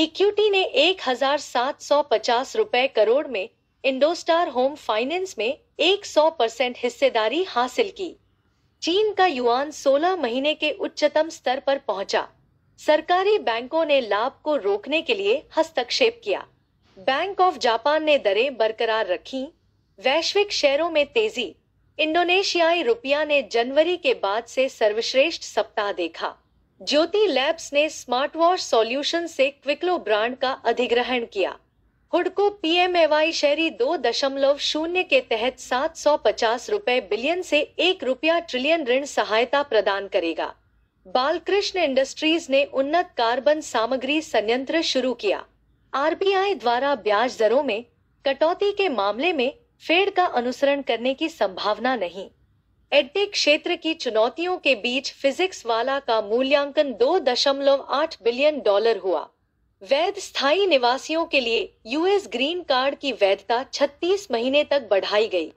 equity ने 1750 रुपए करोड़ में इंडोस्टार होम फाइनेंस में 100 परसेंट हिस्सेदारी हासिल की चीन का युआन 16 महीने के उच्चतम स्तर पर पहुंचा सरकारी बैंकों ने लाभ को रोकने के लिए हस्तक्षेप किया बैंक ऑफ जापान ने दरें बरकरार रखी वैश्विक शेयरों में तेजी इंडोनेशियाई रुपया ने जनवरी के बाद से सर्वश्रेष्ठ सप्ताह देखा ज्योति लैब्स ने स्मार्ट वॉश सोल्यूशन से क्विकलो ब्रांड का अधिग्रहण किया हुड को पीएमएवाई शहरी दो दशमलव शून्य के तहत सात सौ पचास रूपए बिलियन से एक रुपया ट्रिलियन ऋण सहायता प्रदान करेगा बालकृष्ण इंडस्ट्रीज ने उन्नत कार्बन सामग्री संयंत्र शुरू किया आरबीआई द्वारा ब्याज दरों में कटौती के मामले में फेड का अनुसरण करने की संभावना नहीं एडटेक क्षेत्र की चुनौतियों के बीच फिजिक्स वाला का मूल्यांकन 2.8 बिलियन डॉलर हुआ वैध स्थायी निवासियों के लिए यूएस ग्रीन कार्ड की वैधता 36 महीने तक बढ़ाई गई